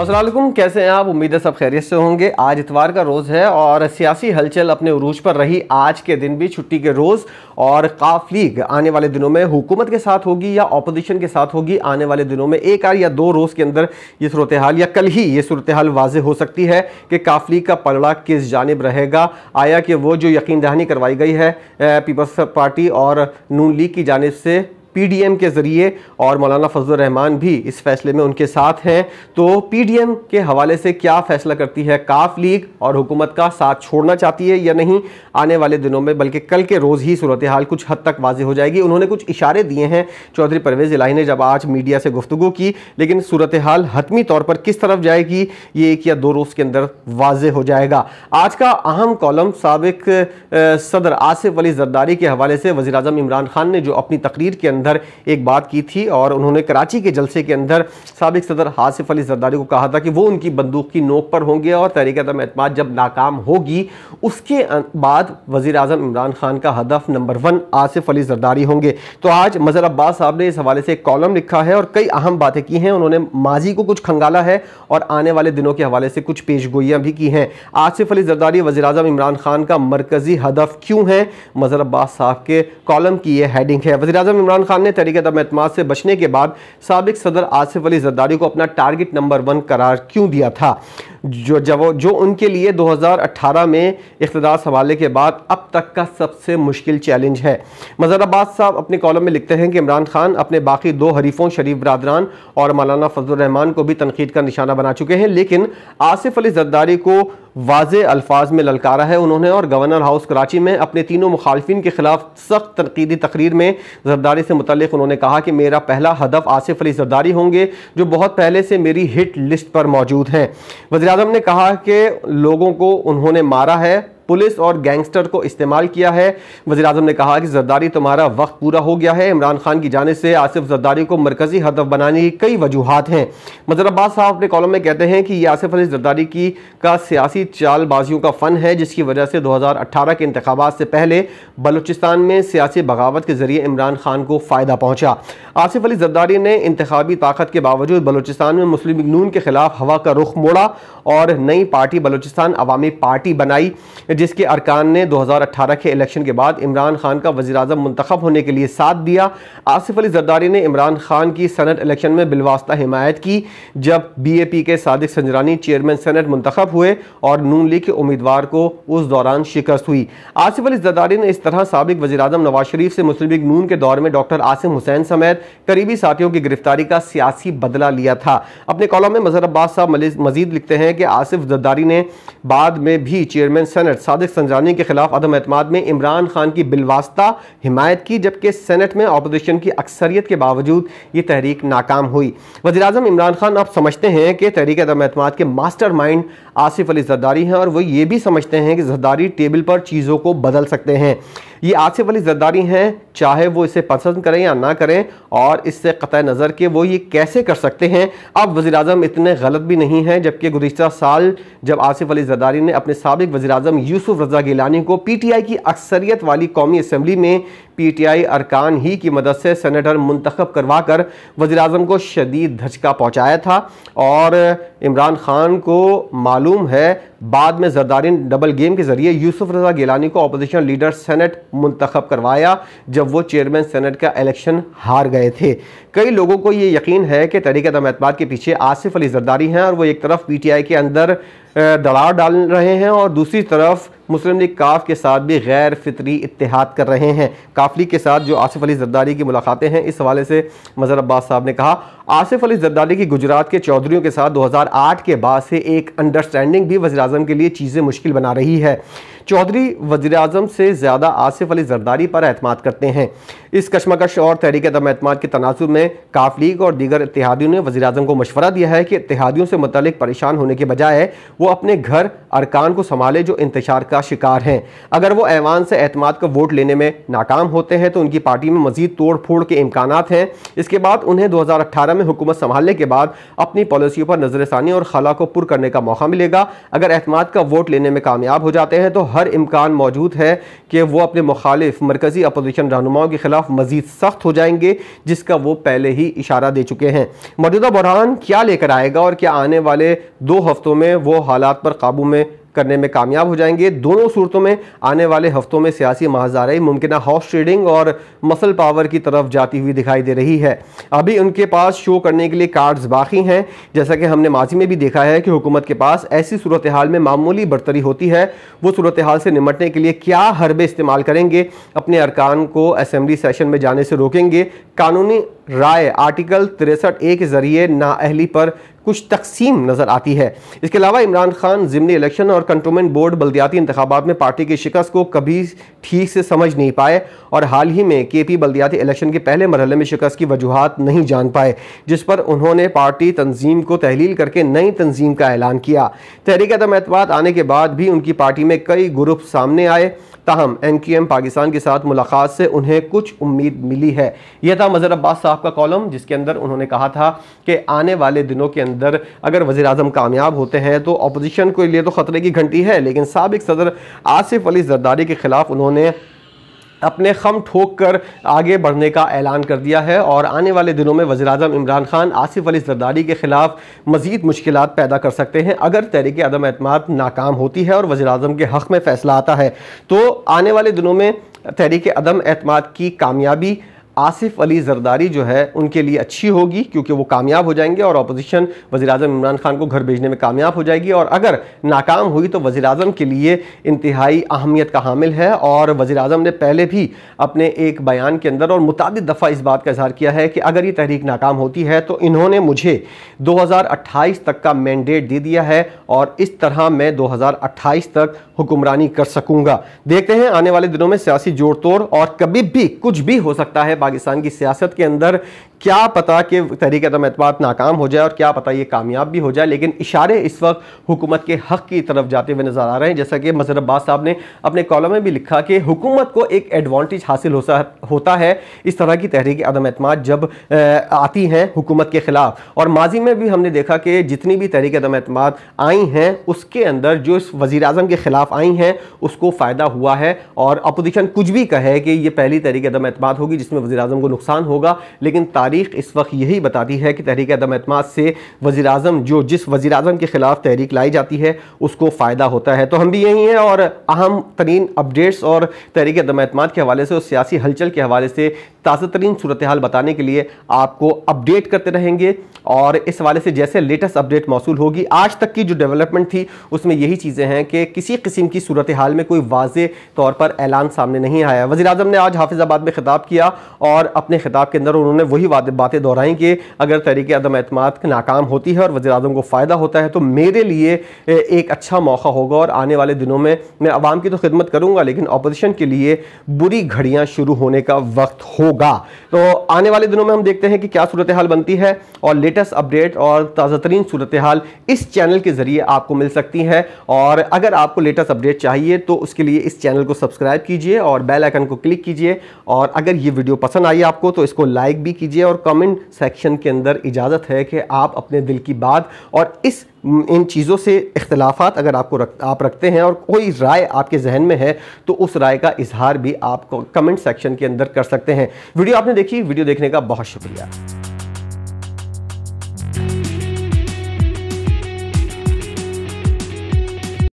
असलम कैसे हैं आप उम्मीद है सब खैरियत से होंगे आज इतवार का रोज़ है और सियासी हलचल अपने उरूज पर रही आज के दिन भी छुट्टी के रोज़ और काफ लीग आने वाले दिनों में हुकूमत के साथ होगी या अपोजिशन के साथ होगी आने वाले दिनों में एक आर या दो रोज़ के अंदर ये सूरत हाल या कल ही ये सूरत हाल वाज हो सकती है कि काफ लीग का पलड़ा किस जानब रहेगा आया कि वो जो यकीन दहानी करवाई गई है पीपल्स पार्टी और नून लीग की जानब से पीडीएम के ज़रिए और मौलाना फजल रहमान भी इस फैसले में उनके साथ हैं तो पीडीएम के हवाले से क्या फैसला करती है काफ लीग और हुकूमत का साथ छोड़ना चाहती है या नहीं आने वाले दिनों में बल्कि कल के रोज़ ही सूरत हाल कुछ हद तक वाजह हो जाएगी उन्होंने कुछ इशारे दिए हैं चौधरी परवेज़ इलाही ने जब आज मीडिया से गुफ्तु की लेकिन सूरत हाल हतमी तौर पर किस तरफ जाएगी ये एक या दो रोज़ के अंदर वाज हो जाएगा आज का अहम कॉलम सबक सदर आसिफ अली जरदारी के हवाले से वजी अजम इमरान खान ने जो अपनी तकरीर के अंदर अंदर एक बात की थी और उन्होंने कराची के जलसे के अंदर सबक सदर हासिफ अली जरदारी को कहा था कि वो उनकी बंदूक की नोक पर होंगे और तहरीक अदम एतम जब नाकाम होगी उसके अं-, बाद वजी अजम इमरान खान का हदफ नंबर वन आसिफ अली जरदारी होंगे तो आज मजर अब्बास साहब ने इस हवाले से एक कॉलम लिखा है और कई अहम बातें की हैं उन्होंने माजी को कुछ खंगाला है और आने वाले दिनों के हवाले से कुछ पेश भी की हैं आसिफ अली जरदारी वजी अजम इमरान खान का मरकजी हदफ क्यों है मजर अब्बास साहब के कॉलम की यह हेडिंग है वजी अजम इमरान खान खान ने तहरीक एतम से बचने के बाद सबक सदर आसिफ अली जरदारी को अपना टारगेट नंबर वन करार क्यों दिया था जो जब जो उनके लिए 2018 में इकतदार संभालने के बाद अब तक का सबसे मुश्किल चैलेंज है मजहर अब्बास साहब अपने कॉलम में लिखते हैं कि इमरान खान अपने बाकी दो हरीफों शरीफ बरदरान और मौलाना फजल रहमान को भी तनकीद का निशाना बना चुके हैं लेकिन आसिफ अली जरदारी को वाज अल्फाज में ललकारा है उन्होंने और गवर्नर हाउस कराची में अपने तीनों मुखालफी के खिलाफ सख्त तनकीदी तकरीर में जरदारी से मुतल उन्होंने कहा कि मेरा पहला हदफ आसिफ अली जरदारी होंगे जो बहुत पहले से मेरी हिट लिस्ट पर मौजूद हैं वजी ने कहा कि लोगों को उन्होंने मारा है पुलिस और गैंगस्टर को इस्तेमाल किया है वजी अजम ने कहा कि जरदारी तुम्हारा वक्त पूरा हो गया है इमरान खान की जाने से आसिफ जरदारी को मरकजी हदफ बनाने की कई वजूहत हैं मजर अब्बास साहब अपने कॉलम में कहते हैं कि यह आसिफ अली जरदारी की का सियासी चालबाजियों का फ़न है जिसकी वजह से दो हज़ार अट्ठारह के इंतबात से पहले बलोचिस्तान में सियासी बगावत के जरिए इमरान खान को फ़ायदा पहुँचा आसिफ अली जरदारी ने इंतबी ताकत के बावजूद बलोचिस्तान में मुस्लिम नून के खिलाफ हवा का रुख मोड़ा और नई पार्टी बलोचिस्तान अवामी पार्टी बनाई जिसके अरकान ने 2018 के इलेक्शन के बाद इमरान खान का वजी अजम मंतखब होने के लिए साथ दिया आसिफ अली जरदारी ने इमरान खान की सनत इलेक्शन में बिलवास्ता हिमायत की जब बी ए पी के सदक संजरानी चेयरमैन सनत मंतखब हुए और नून लीग के उम्मीदवार को उस दौरान शिकस्त हुई आसिफ अली जरदारी ने इस तरह सबक वजी अजम नवाज शरीफ से मुस्लिम लीग नून के दौर में डॉक्टर आसिम हुसैन समेत करीबी साथियों की गिरफ्तारी का सियासी बदला लिया था अपने कॉलम में मजहर अब्बास साहब मजीद लिखते हैं कि आसिफ जरदारी ने बाद में भी चेयरमैन सैनट सादिक संजानी के खिलाफ अदम अतमाद में इमरान खान की बिलवास्ता हिमायत की जबकि सेनेट में अपोजिशन की अक्सरियत के बावजूद ये तहरीक नाकाम हुई वजी अजम इमरान खान आप समझते हैं कि तहरीक अदम अहतम के मास्टर माइंड आसिफ अली जरदारी हैं और वो ये भी समझते हैं कि जरदारी टेबल पर चीज़ों को बदल सकते हैं ये आसिफ वाली जरदारी हैं चाहे वो इसे पसंद करें या ना करें और इससे क़त नज़र के वो ये कैसे कर सकते हैं अब वज़ी अजम इतने गलत भी नहीं हैं जबकि गुजशत साल जब आसिफ अली जरदारी ने अपने सबक वजी अजम यूसुफ रजा गिलानी को पी टी आई की अक्सरियत वाली कौमी असम्बली में पी टी आई अरकान ही की मदद से सनेटर मंतखब करवा कर वजी अजम को शदीद धचका पहुँचाया था और इमरान खान को मालूम है बाद में जरदारी डबल गेम के ज़रिए यूसुफ रजा गिलानी को अपोजिशन लीडर सैनट मुंतखब करवाया जब वो चेयरमैन सेनेट का इलेक्शन हार गए थे कई लोगों को ये यकीन है कि तहरीक दम एतबार के पीछे आसिफ अली जरदारी हैं और वो एक तरफ पी टी आई के अंदर दड़ाव डाल रहे हैं और दूसरी तरफ मुस्लिम लीग काफ के साथ भी गैर फितरी इतिहाद कर रहे हैं काफली के साथ जो आसिफ अली जरदारी की मुलाकातें हैं इस हवाले से मजहर अब्बास साहब ने कहा आसिफ अली जरदारी की गुजरात के चौधरीों के साथ 2008 के बाद से एक अंडरस्टैंडिंग भी वजी के लिए चीज़ें मुश्किल बना रही है चौधरी वजीर से ज़्यादा आसिफ अली जरदारी पर एतम करते हैं इस कशमकश और तहरीक दम अतमाद के तनासब में काफ लीग और दीगर इतिहादियों ने वजी अजम को मशवरा दिया है कि इतिहादियों से मतलब परेशान होने के बजाय वो अपने घर अरकान को संभाले जो इंतजार का शिकार हैं अगर वो ऐवान से अतमाद का वोट लेने में नाकाम होते हैं तो उनकी पार्टी में मजीद तोड़ फोड़ के इम्कान हैं इसके बाद उन्हें दो हज़ार अट्ठारह में हुकूमत संभालने के बाद अपनी पॉलिसियों पर नजर षानी और खला को पुर करने का मौका मिलेगा अगर अहतमाद का वोट लेने में कामयाब हो जाते हैं तो हर इम्कान मौजूद है कि वो अपने मुखालिफ मरकजी अपोजिशन रहनुमाओं के खिलाफ खिलाफ मजीद सख्त हो जाएंगे जिसका वो पहले ही इशारा दे चुके हैं मौजूदा बुरहान क्या लेकर आएगा और क्या आने वाले दो हफ्तों में वो हालात पर काबू में करने में कामयाब हो जाएंगे दोनों सूरतों में आने वाले हफ्तों में सियासी महाजारे मुमकिन हॉस ट्रेडिंग और मसल पावर की तरफ जाती हुई दिखाई दे रही है अभी उनके पास शो करने के लिए कार्ड्स बाकी हैं जैसा कि हमने माजी में भी देखा है कि हुकूमत के पास ऐसी सूरत हाल में मामूली बरतरी होती है वो सूरत हाल से निमटने के लिए क्या हरबे इस्तेमाल करेंगे अपने अरकान को असम्बली सेशन में जाने से रोकेंगे कानूनी राय आर्टिकल तिरसठ ए के जरिए नाअहली पर कुछ तकसीम नज़र आती है इसके अलावा इमरान खान ज़मनी इलेक्शन और कंटोनमेंट बोर्ड बल्दियाती इंतबात में पार्टी की शिकस्त को कभी ठीक से समझ नहीं पाए और हाल ही में के पी बल्दियाती इलेक्शन के पहले मरहले में शिकस्त की वजूहत नहीं जान पाए जिस पर उन्होंने पार्टी तंजीम को तहलील करके नई तंजीम का ऐलान किया तहरीक आदम एतवाद आने के बाद भी उनकी पार्टी में कई ग्रुप सामने आए ताहम एन क्यू एम पाकिस्तान के साथ मुलाकात से उन्हें कुछ उम्मीद मिली है यह था मजर अब्बास साहब का कॉलम जिसके अंदर उन्होंने कहा था कि आने वाले दिनों के अंदर अगर वजी अजम कामयाब होते हैं तो अपोजिशन के लिए तो ख़तरे की घंटी है लेकिन सबक सदर आसिफ अली जरदारी के ख़िलाफ़ उन्होंने अपने खम ठोक कर आगे बढ़ने का ऐलान कर दिया है और आने वाले दिनों में वजी अजम इमरान खान आसिफ अली जरदारी के ख़िलाफ़ मज़ीद मुश्किल पैदा कर सकते हैं अगर तहरीक अदम अहतम नाकाम होती है और वजी अजम के हक़ में फ़ैसला आता है तो आने वाले दिनों में तहरीक अदम अहतम की कामयाबी आसिफ अली जरदारी जो है उनके लिए अच्छी होगी क्योंकि वो कामयाब हो जाएंगे और अपोजिशन वजी अजम इमरान खान को घर भेजने में कामयाब हो जाएगी और अगर नाकाम हुई तो वजी अजम के लिए इंतहाई अहमियत का हामिल है और वजी अजम ने पहले भी अपने एक बयान के अंदर और मुतद दफ़ा इस बात का इजहार किया है कि अगर ये तहरीक नाकाम होती है तो इन्होंने मुझे दो हज़ार अट्ठाईस तक का मैंडेट दे दिया है और इस तरह मैं दो हज़ार अट्ठाईस तक हुक्मरानी कर सकूंगा देखते हैं आने वाले दिनों में सियासी जोड़ तोड़ और कभी भी कुछ भी हो सकता है पाकिस्तान की सियासत के अंदर क्या पता कि तहरीक आदम एतमाद नाकाम हो जाए और क्या पता ये कामयाब भी हो जाए लेकिन इशारे इस वक्त हुकूमत के हक की तरफ जाते हुए नज़र आ रहे हैं जैसा कि मजहर अब्बास साहब ने अपने कॉलम में भी लिखा कि हुकूमत को एक एडवांटेज हासिल हो होता है इस तरह की तहरीक आदम अतमाद जब आती हैं हुकूमत के ख़िलाफ़ और माजी में भी हमने देखा कि जितनी भी तहरीक आदम अतमाद आई हैं उसके अंदर जो इस वज़ी अजम के ख़िलाफ़ आई हैं उसको फ़ायदा हुआ है और अपोजिशन कुछ भी कहे कि ये पहली तहरीक आदम अतमाद होगी जिसमें वज़ी अजम को नुकसान होगा लेकिन तारीख तारीख इस वक्त यही बताती है कि तहरीक अदम अतमाद से वज़ी अजम जो जिस वज़ी अजम के ख़िलाफ़ तहरीक लाई जाती है उसको फ़ायदा होता है तो हम भी यही हैं और अहम तरीन अपडेट्स और तहरीक अदम अतमाद के हवाले से और सियासी हलचल के हवाले से ताज़ा तरीन सूरत हाल बताने के लिए आपको अपडेट करते रहेंगे और इस हवाले से जैसे लेटेस्ट अपडेट मौसू होगी आज तक की जो डेवलपमेंट थी उसमें यही चीज़ें हैं कि किसी किस्म की सूरत हाल में कोई वाज तौर पर ऐलान सामने नहीं आया वजी अजम ने आज हाफिज़ाबाद में खिताब किया और अपने खिताब के अंदर उन्होंने वही वादा बातें बातें दोहराई कि अगर तहरीक अदम अतमाद नाकाम होती है और वजी अजम को फ़ायदा होता है तो मेरे लिए एक अच्छा मौका होगा और आने वाले दिनों में मैं आवाम की तो खिदमत करूँगा लेकिन अपोजिशन के लिए बुरी घड़ियाँ शुरू होने का वक्त होगा तो आने वाले दिनों में हम देखते हैं कि क्या सूरत हाल बनती है और लेटेस्ट अपडेट और ताज़ा तरीन सूरत हाल इस चैनल के ज़रिए आपको मिल सकती हैं और अगर आपको लेटेस्ट अपडेट चाहिए तो उसके लिए इस चैनल को सब्सक्राइब कीजिए और बेल आइकन को क्लिक कीजिए और अगर ये वीडियो पसंद आई आपको तो इसको लाइक भी कीजिए है और कमेंट सेक्शन के अंदर इजाज़त है कि आप अपने दिल की बात और इस इन चीज़ों से इख्तलाफात अगर आपको रख आप रखते हैं और कोई राय आपके जहन में है तो उस राय का इजहार भी आप कमेंट सेक्शन के अंदर कर सकते हैं वीडियो आपने देखी वीडियो देखने का बहुत शुक्रिया